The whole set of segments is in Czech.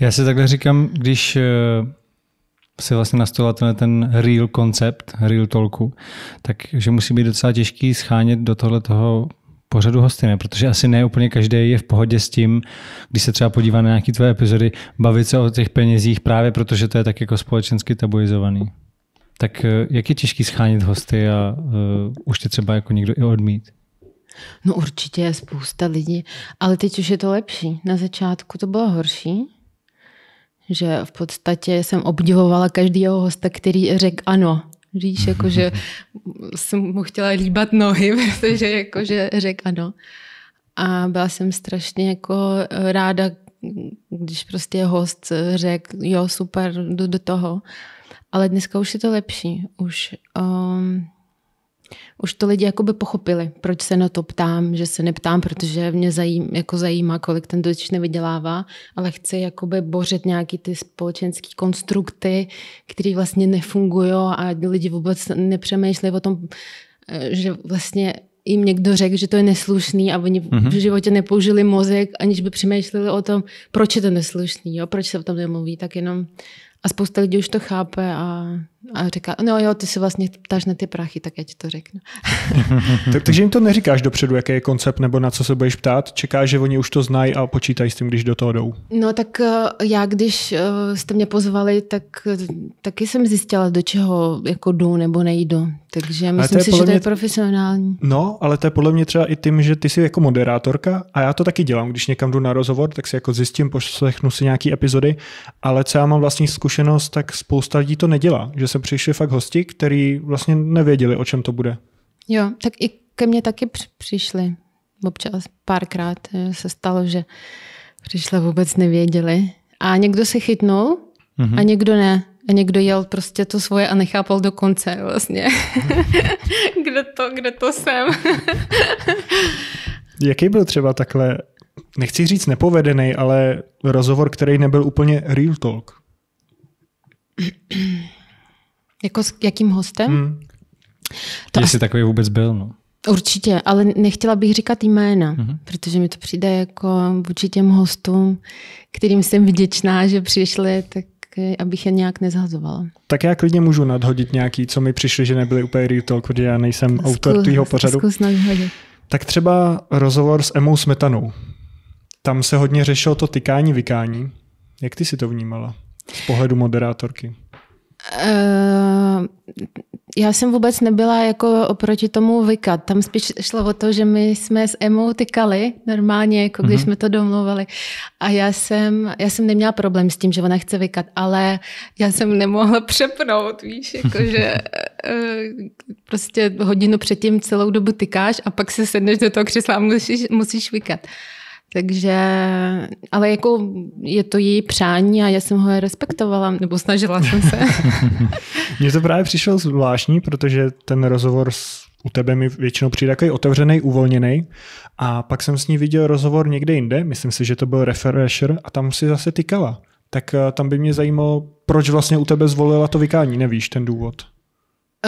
Já si takhle říkám, když eh, si vlastně nastavila ten, ten real koncept, real talku, takže musí být docela těžký schánět do tohle toho pořadu hosty, ne? Protože asi ne úplně každý je v pohodě s tím, když se třeba podívá na nějaké tvoje epizody, bavit se o těch penězích právě protože to je tak jako společensky tabuizovaný. Tak eh, jak je těžký schánět hosty a uh, už tě třeba jako někdo i odmít? No určitě je spousta lidí, ale teď už je to lepší. Na začátku to bylo horší, že v podstatě jsem obdivovala každého hosta, který řekl ano. Víš, jakože jsem mu chtěla líbat nohy, protože jakože řekl ano. A byla jsem strašně jako eh, ráda, když prostě host řekl, jo, super, jdu do toho. Ale dneska už je to lepší. Už um, už to lidi jakoby pochopili, proč se na to ptám, že se neptám, protože mě zajím, jako zajímá, kolik ten dotyčný vydělává, ale chci jakoby bořit nějaký ty společenské konstrukty, které vlastně nefungují a lidi vůbec nepřemýšlejí o tom, eh, že vlastně jim někdo řekl, že to je neslušný a oni mm-hmm. v životě nepoužili mozek, aniž by přemýšleli o tom, proč je to neslušný, jo? proč se o tom nemluví, tak jenom a spousta lidí už to chápe a No. A říká, no jo, ty se vlastně ptáš na ty prachy, tak já ti to řeknu. tak, takže jim to neříkáš dopředu, jaký je koncept nebo na co se budeš ptát? Čekáš, že oni už to znají a počítají s tím, když do toho jdou? No tak eh, já, když eh, jste mě pozvali, tak eh, taky jsem zjistila, do čeho jako jdu nebo nejdu. Takže myslím si, že to je profesionální. No, ale to je podle mě třeba i tím, že ty jsi jako moderátorka a já to taky dělám, když někam jdu na rozhovor, tak si jako zjistím, poslechnu si nějaký epizody, ale co já mám vlastní zkušenost, tak spousta lidí to nedělá, že se přišli fakt hosti, kteří vlastně nevěděli, o čem to bude. Jo, tak i ke mně taky přišli. Občas párkrát eh, se stalo, že přišla vůbec nevěděli. A někdo se chytnul mm-hmm. a někdo ne. A někdo jel prostě to svoje a nechápal do konce vlastně. kde to, kde to jsem. Jaký byl třeba takhle, nechci říct nepovedený, ale rozhovor, který nebyl úplně real talk? Jako s jakým hostem? Hmm. To Jestli až... takový vůbec byl, no. Určitě, ale nechtěla bych říkat jména, mm-hmm. protože mi to přijde jako vůči těm hostům, kterým jsem vděčná, že přišli, tak eh, abych je nějak nezhazovala. Tak já klidně můžu nadhodit nějaký, co mi přišli, že nebyly úplně real talk, protože já nejsem zkus, autor tvýho pořadu. Zkus nadhodit. Tak třeba rozhovor s Emou Smetanou. Tam se hodně řešilo to tykání, vykání. Jak ty si to vnímala z pohledu moderátorky? Uh já jsem vůbec nebyla jako oproti tomu vykat. Tam spíš šlo o to, že my jsme s Emou tykali normálně, jako když mm-hmm. jsme to domluvali. A já jsem, já jsem neměla problém s tím, že ona chce vykat, ale já jsem nemohla přepnout, víš, jako že eh, prostě hodinu předtím celou dobu tykáš a pak se sedneš do toho křesla a musíš, musíš vykat. Takže, ale jako je to její přání a já jsem ho respektovala, nebo snažila jsem se. Mně to právě přišlo zvláštní, protože ten rozhovor s, u tebe mi většinou přijde takový otevřený, uvolněný. A pak jsem s ní viděl rozhovor někde jinde, myslím si, že to byl Refresher a tam si zase tykala. Tak eh, tam by mě zajímalo, proč vlastně u tebe zvolila to vykání, nevíš ten důvod?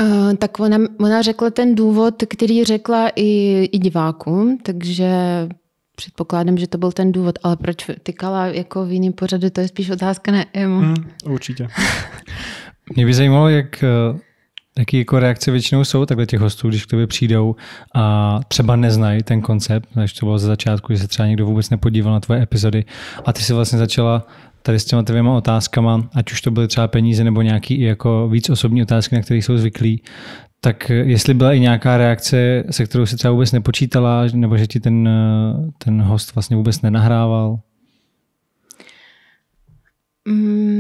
Uh, tak ona, ona řekla ten důvod, který řekla i, i divákům, takže Předpokládám, že to byl ten důvod, ale proč tykala jako v jiném pořadu, to je spíš otázka na Emu. Mm, určitě. Mě by zajímalo, jak eh, Jaký jako reakce většinou jsou takhle těch hostů, když k tobě přijdou a třeba neznají ten koncept, než to bylo ze začátku, že se třeba někdo vůbec nepodíval na tvoje epizody a ty si vlastně začala tady s těma dvěma otázkama, ať už to byly třeba peníze nebo nějaký i jako víc osobní otázky, na které jsou zvyklí, tak jestli byla i nějaká reakce, se kterou se třeba vůbec nepočítala, nebo že ti ten, ten host vlastně vůbec nenahrával? Mm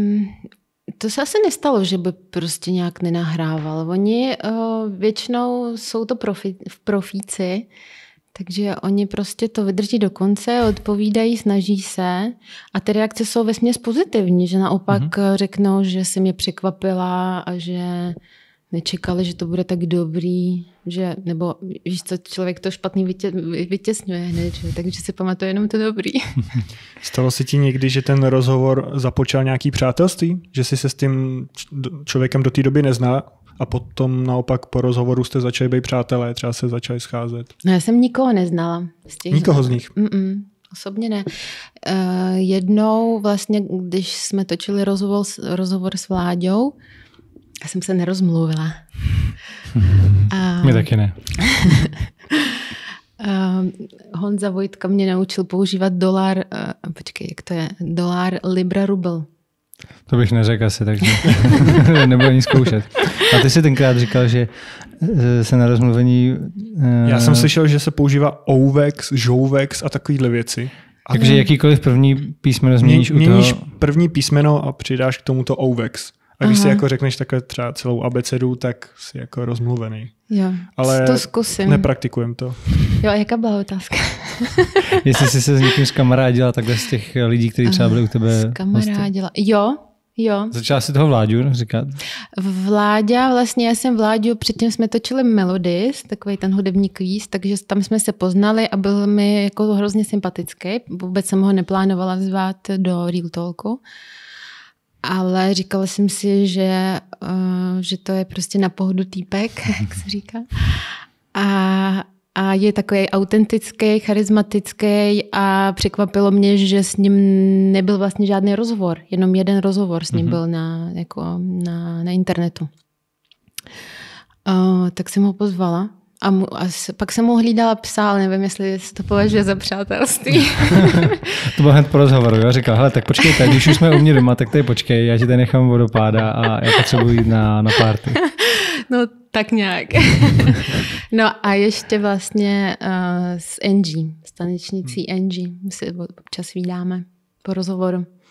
to se asi nestalo, že by prostě nějak nenahrával. Oni uh, většinou jsou to profi, v profíci, takže oni prostě to vydrží do konce, odpovídají, snaží se a ty reakce jsou vesměs pozitivní, že naopak mm-hmm. řeknou, že se mě překvapila a že nečekali, že to bude tak dobrý, že, nebo víš co, člověk to špatný vytě, vytěsňuje hned, že, takže si pamatuje jenom to dobrý. Stalo se ti někdy, že ten rozhovor započal nějaký přátelství? Že jsi se s tím člověkem do té doby nezná a potom naopak po rozhovoru jste začali být přátelé, třeba se začali scházet? No já jsem nikoho neznala. Z těch nikoho z nich? Mm-mm. Osobně ne. Uh, jednou vlastně, když jsme točili rozhovor, rozhovor s Vláďou, já jsem se nerozmluvila. A... My taky ne. Honza Vojtka mě naučil používat dolar, počkej, jak to je, dolar, libra, rubl. To bych neřekl asi, takže nebudu ani zkoušet. A ty jsi tenkrát říkal, že e, se na rozmluvení... Uh... Já jsem slyšel, že se používá ouvex, žouvex a takovýhle věci. Takže jakýkoliv první písmeno změníš u toho? Měníš první písmeno a přidáš k tomuto ouvex. A když Aha. si jako řekneš takhle třeba celou abecedu, tak si jako rozmluvený. Jo, Ale to zkusím. nepraktikujem to. Jo, a jaká byla otázka? Jestli jsi se s někým zkamarádila takhle z těch lidí, kteří třeba byli u tebe Zkamarádila. Jo, Jo. Začala si toho Vláďu říkat? Vláďa, vlastně já jsem Vláďu, předtím jsme točili Melodies, takový ten hudební kvíz, takže tam jsme se poznali a byl mi jako hrozně sympatický. Vůbec jsem ho neplánovala zvát do Real Talku ale říkala jsem si, že, uh, že to je prostě na pohodu týpek, jak se říká. A, a je takový autentický, charismatický a překvapilo mě, že s ním nebyl vlastně žádný rozhovor. Jenom jeden rozhovor s ním mm-hmm. byl na, jako, na, na internetu. Uh, tak jsem ho pozvala a, mu, a pak jsem mu hlídala psa, ale nevím, jestli se to považuje za přátelství. to bylo hned po rozhovoru, jo? Říkal, hele, tak počkejte, když už jsme u mě doma, tak tady počkej, já ti tady nechám vodopáda a já potřebuji jít na, na párty. No, tak nějak. no a ještě vlastně uh, s Angie, s tanečnicí hmm. Angie, si občas vydáme po rozhovoru.